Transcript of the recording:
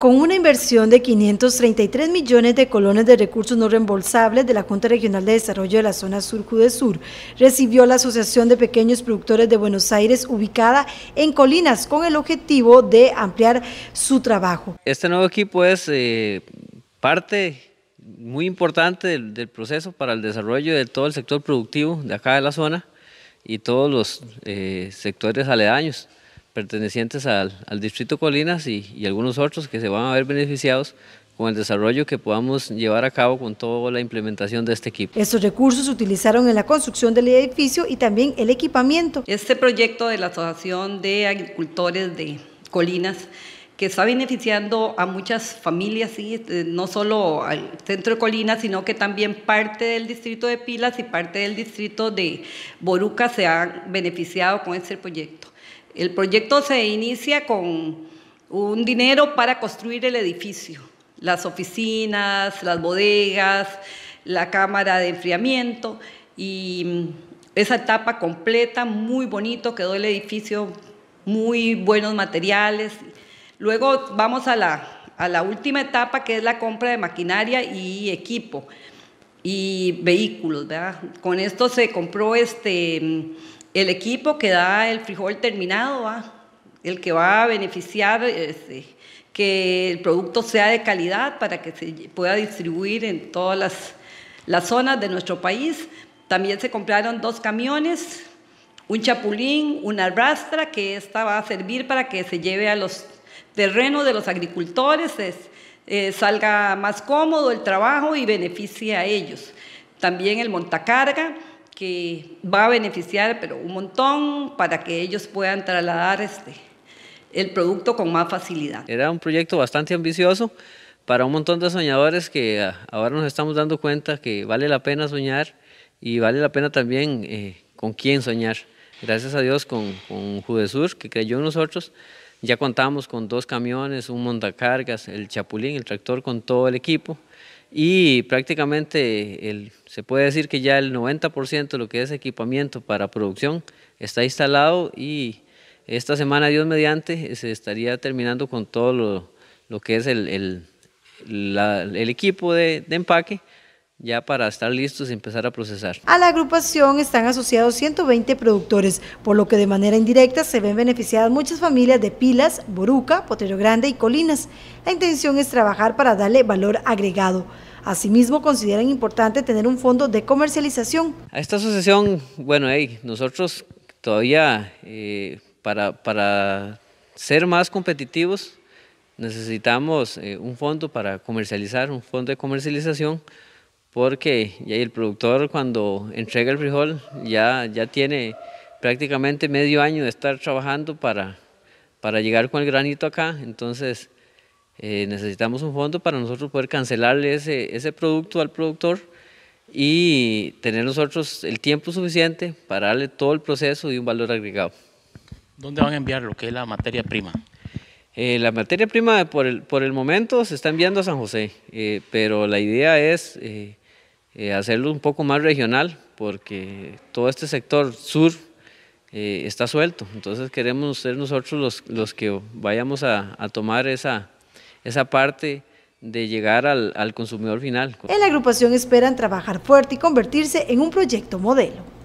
Con una inversión de 533 millones de colones de recursos no reembolsables de la Junta Regional de Desarrollo de la Zona Sur Sur, recibió la Asociación de Pequeños Productores de Buenos Aires ubicada en Colinas con el objetivo de ampliar su trabajo. Este nuevo equipo es eh, parte muy importante del, proceso para el desarrollo de todo el sector productivo de acá de la zona y todos los eh, sectores aledaños pertenecientes al, Distrito Colinas y, algunos otros que se van a ver beneficiados con el desarrollo que podamos llevar a cabo con toda la implementación de este equipo. Estos recursos se utilizaron en la construcción del edificio y también el equipamiento. Este proyecto de la Asociación de Agricultores de Colinas que está beneficiando a muchas familias, y este, no solo al centro de Colinas, sino que también parte del distrito de Pilas y parte del distrito de Boruca se han beneficiado con este proyecto. El proyecto se inicia con un dinero para construir el edificio, las oficinas, las bodegas, la cámara de enfriamiento y mm, esa etapa completa, muy bonito, quedó el edificio, muy buenos materiales. Luego vamos a la, última etapa que es la compra de maquinaria y equipo y vehículos, ¿verdad? Con esto se compró este, el equipo que da el frijol terminado, el que va a beneficiar este, que el producto sea de calidad para que se pueda distribuir en todas las, las zonas de nuestro país. También se compraron dos camiones, un chapulín, una rastra, que esta va a servir para que se lleve a los terrenos de los agricultores, es, eh, salga más cómodo el trabajo y beneficie a ellos. También el montacarga, que va a beneficiar, pero un montón, para que ellos puedan trasladar este, el producto con más facilidad. Era un proyecto bastante ambicioso para un montón de soñadores que ah, ahora nos estamos dando cuenta que vale la pena soñar y vale la pena también eh, con quién soñar. Gracias a Dios con, con Judesur, que creyó en nosotros, ya contamos con dos camiones, un montacargas, el chapulín, el tractor con todo el equipo y prácticamente se puede decir que ya el 90% de lo que es equipamiento para producción está instalado y esta semana, Dios mediante, se estaría terminando con todo lo, que es el, equipo de empaque ya para estar listos y empezar a procesar. A la agrupación están asociados 120 productores, por lo que de manera indirecta se ven beneficiadas muchas familias de Pilas, Boruca, Potrero Grande y Colinas. La intención es trabajar para darle valor agregado. Asimismo, consideran importante tener un fondo de comercialización. A esta asociación, bueno, nosotros todavía eh, para, para, ser más competitivos necesitamos eh, un fondo para comercializar, un fondo de comercialización, porque el productor cuando entrega el frijol ya, tiene prácticamente medio año de estar trabajando para, llegar con el granito acá, entonces eh, necesitamos un fondo para nosotros poder cancelarle ese, ese producto al productor y tener nosotros el tiempo suficiente para darle todo el proceso y un valor agregado. ¿Dónde van a enviar lo que es la materia prima? Eh, la materia prima por el, por el momento se está enviando a San José, eh, pero la idea es eh, hacerlo un poco más regional porque todo este sector sur está suelto, entonces queremos ser nosotros los, los que vayamos a, a tomar esa, esa parte de llegar al, al consumidor final. En la agrupación esperan trabajar fuerte y convertirse en un proyecto modelo.